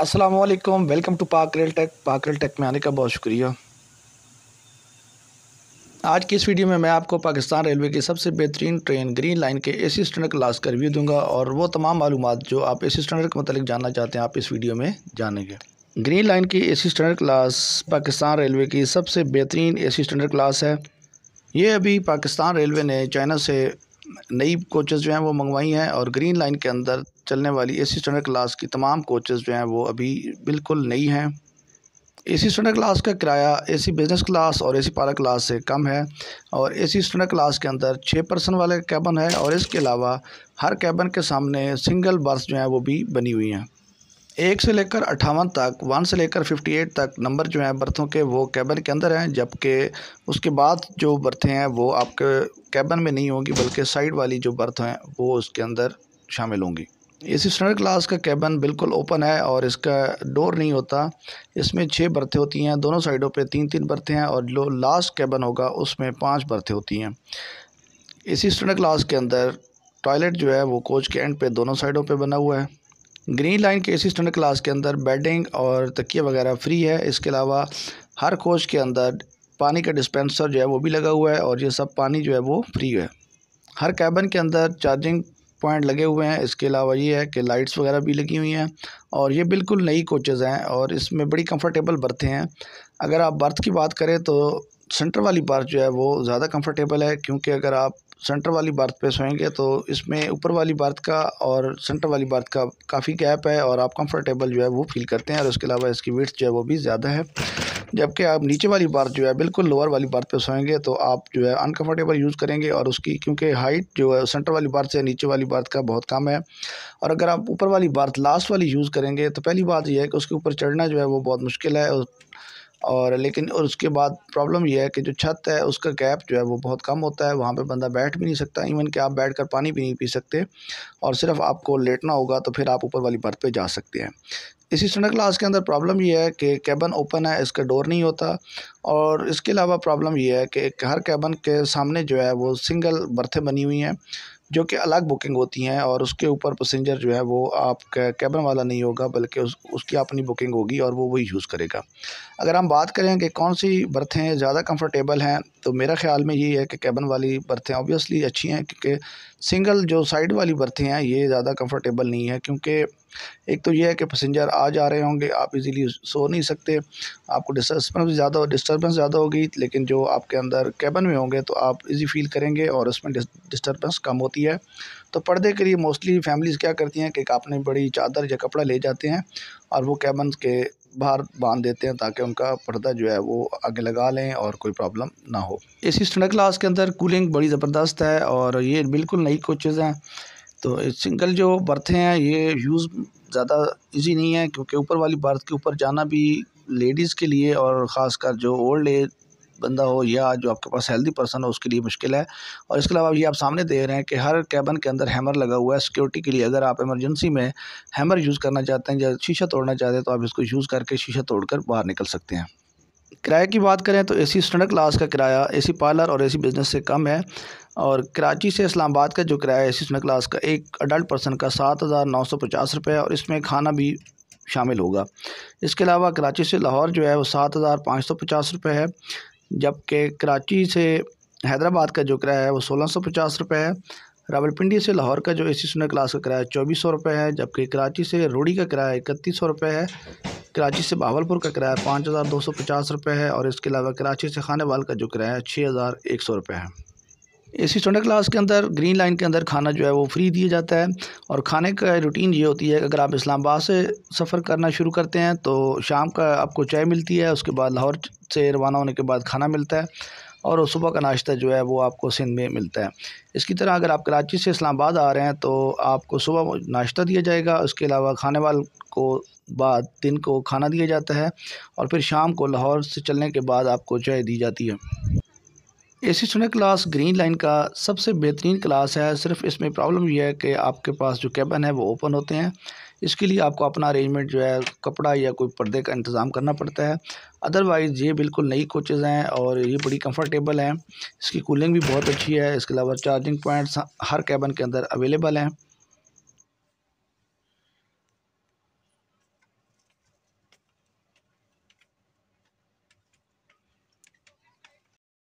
अस्सलाम वालेकुम welcome to Pak rail tech Pak rail tech में आने का बहुत शुक्रिया आज की इस वीडियो में मैं आपको पाकिस्तान रेलवे की सबसे बेहतरीन ट्रेन ग्रीन लाइन के ए सी स्टैंडर्ड क्लास का रिव्यू दूंगा और वो तमाम मालूम जो आप ए सी स्टैंडर्ड के मतलब जानना चाहते हैं आप इस वीडियो में जानेंगे ग्रीन लाइन की A C standard class Pakistan railway की सबसे बेहतरीन ए सी स्टैंडर्ड क्लास है ये अभी पाकिस्तान रेलवे ने चाइना से नई कोचेज़ जो हैं वो मंगवाई हैं और ग्रीन लाइन के अंदर चलने वाली ए सी स्टैंडर्ड क्लास की तमाम कोचेज़ जो हैं वो अभी बिल्कुल नई हैं ए सी स्टैंडर्ड क्लास का किराया ए सी बिज़नेस क्लास और ए सी पारा क्लास से कम है और ए सी स्टैंडर्ड क्लास के अंदर छः पर्सन वाले कैबन है और इसके अलावा हर कैबन के सामने सिंगल बर्थ जो हैं वो भी बनी हुई हैं एक से लेकर अट्ठावन तक वन से लेकर फिफ्टी एट तक नंबर जो हैं बर्थों के वो कैबन के अंदर हैं जबकि उसके बाद जो बर्थें हैं वो आपके कैबन में नहीं होंगी बल्कि साइड वाली जो बर्थ हैं वो उसके अंदर शामिल होंगी ए सी स्टैंडर्ड क्लास का कैबन बिल्कुल ओपन है और इसका डोर नहीं होता इसमें छः बर्थें होती हैं दोनों साइडों पे तीन तीन बर्थें हैं और जो लास्ट कैबन होगा उसमें पांच बर्थें होती हैं ए सी स्टैंडर्ड क्लास के अंदर टॉयलेट जो है वो कोच के एंड पे दोनों साइडों पे बना हुआ है ग्रीन लाइन के ए सी स्टैंडर्ड क्लास के अंदर बेडिंग और तकिया वगैरह फ्री है इसके अलावा हर कोच के अंदर पानी का डिस्पेंसर जो है वो भी लगा हुआ है और ये सब पानी जो है वो फ्री है हर कैबन के अंदर चार्जिंग पॉइंट लगे हुए हैं इसके अलावा ये है कि लाइट्स वगैरह भी लगी हुई हैं और ये बिल्कुल नई कोचेज़ हैं और इसमें बड़ी कंफर्टेबल बर्थें हैं अगर आप बर्थ की बात करें तो सेंटर वाली बर्थ जो है वो ज़्यादा कंफर्टेबल है क्योंकि अगर आप सेंटर वाली बर्थ पे सोएंगे तो इसमें ऊपर वाली बर्थ का और सेंटर वाली बर्थ का काफ़ी गैप है और आप कंफर्टेबल जो है वो फील करते हैं और उसके अलावा इसकी विथ जो है वो भी ज़्यादा है जबकि आप नीचे वाली बर्थ जो है बिल्कुल लोअर वाली बर्थ पे सोएंगे तो आप जो है अनकंफर्टेबल यूज़ करेंगे और उसकी क्योंकि हाइट जो है सेंटर वाली बर्थ से नीचे वाली बर्थ का बहुत कम है और अगर आप ऊपर वाली बर्थ लास्ट वाली यूज़ करेंगे तो पहली बात यह है कि उसके ऊपर चढ़ना जो है वो बहुत मुश्किल है और लेकिन और उसके बाद प्रॉब्लम यह है कि जो छत है उसका गैप जो है वो बहुत कम होता है वहाँ पे बंदा बैठ भी नहीं सकता इवन कि आप बैठ कर पानी भी नहीं पी सकते और सिर्फ आपको लेटना होगा तो फिर आप ऊपर वाली बर्थ पे जा सकते हैं इसी स्टनर क्लास के अंदर प्रॉब्लम यह है कि कैबन ओपन है इसका डोर नहीं होता और इसके अलावा प्रॉब्लम यह है कि हर कैबन के सामने जो है वो सिंगल बर्थें बनी हुई हैं जो कि अलग बुकिंग होती हैं और उसके ऊपर पैसेंजर जो है वो आप कैबन वाला नहीं होगा बल्कि उस, उसकी अपनी बुकिंग होगी और वो वही यूज़ करेगा अगर हम बात करें कि कौन सी बर्थें ज़्यादा कंफर्टेबल हैं तो मेरा ख्याल में ये है कि कैबन वाली बर्थें ऑब्वियसली अच्छी हैं क्योंकि सिंगल जो साइड वाली बर्थें हैं ये ज़्यादा कम्फर्टेबल नहीं है क्योंकि एक तो यह है कि पैसेंजर आ जा रहे होंगे आप इजीली सो नहीं सकते आपको डिस्टर्बेंस ज़्यादा डिस्टर्बेंस ज़्यादा होगी लेकिन जो आपके अंदर कैबन में होंगे तो आप इजी फील करेंगे और उसमें डिस्टर्बेंस कम होती है तो पर्दे के लिए मोस्टली फैमिलीज़ क्या करती हैं कि आपने बड़ी चादर या कपड़ा ले जाते हैं और वो कैबन के बाहर बांध देते हैं ताकि उनका पर्दा जो है वो आगे लगा लें और कोई प्रॉब्लम ना हो इसी स्टंड क्लास के अंदर कूलिंग बड़ी ज़बरदस्त है और ये बिल्कुल नई कोचेज़ हैं तो सिंगल जो बर्थ हैं ये यूज़ ज़्यादा इजी नहीं है क्योंकि ऊपर वाली बर्थ के ऊपर जाना भी लेडीज़ के लिए और ख़ासकर जो ओल्ड एज बंदा हो या जो आपके पास हेल्दी पर्सन हो उसके लिए मुश्किल है और इसके अलावा ये आप सामने दे रहे हैं कि हर कैबन के अंदर हैमर लगा हुआ है सिक्योरिटी के लिए अगर आप इमरजेंसी में हैमर यूज़ करना चाहते हैं या शीशा तोड़ना चाहते हैं तो आप इसको यूज़ करके शीशा तोड़कर बाहर निकल सकते हैं किराए की बात करें तो ए स्टैंडर्ड क्लास का किराया सी पार्लर और सी बिज़नेस से कम है और कराची से इस्लामाबाद का जो किराया है इसमें क्लास का एक अडल्ट पर्सन का सात हज़ार नौ सौ पचास रुपये और इसमें खाना भी शामिल होगा इसके अलावा कराची से लाहौर जो है वो सात हज़ार पाँच सौ पचास रुपये है जबकि कराची से हैदराबाद का जो किराया है वो सोलह सौ पचास रुपये है रावलपिंडी से लाहौर का जो ए सी सुनर क्लास का किराया चौबीस सौ रुपये है जबकि कराची से रोड़ी का किराया इकतीस सौ रुपये है कराची से बहावलपुर का किराया पाँच हज़ार दो सौ पचास रुपये है और इसके अलावा कराची से खाने वाल का जो किराया है छः हज़ार एक सौ रुपये है एसी स्टैंडर्ड क्लास के अंदर ग्रीन लाइन के अंदर खाना जो है वो फ्री दिया जाता है और खाने का रूटीन ये होती है कि अगर आप इस्लामाबाद से सफ़र करना शुरू करते हैं तो शाम का आपको चाय मिलती है उसके बाद लाहौर से रवाना होने के बाद खाना मिलता है और सुबह का नाश्ता जो है वो आपको सिंध में मिलता है इसकी तरह अगर आप कराची से इस्लामाबाद आ रहे हैं तो आपको सुबह नाश्ता दिया जाएगा उसके अलावा खाने वाल को बाद दिन को खाना दिया जाता है और फिर शाम को लाहौर से चलने के बाद आपको चाय दी जाती है AC student class green line का सबसे बेहतरीन क्लास है सिर्फ इसमें प्रॉब्लम यह है कि आपके पास जो कैबन है वो ओपन होते हैं इसके लिए आपको अपना अरेंजमेंट जो है कपड़ा या कोई पर्दे का इंतज़ाम करना पड़ता है अदरवाइज़ ये बिल्कुल नई कोचेज़ हैं और ये बड़ी कंफर्टेबल हैं इसकी कूलिंग भी बहुत अच्छी है इसके अलावा चार्जिंग पॉइंट्स हर कैबन के अंदर अवेलेबल हैं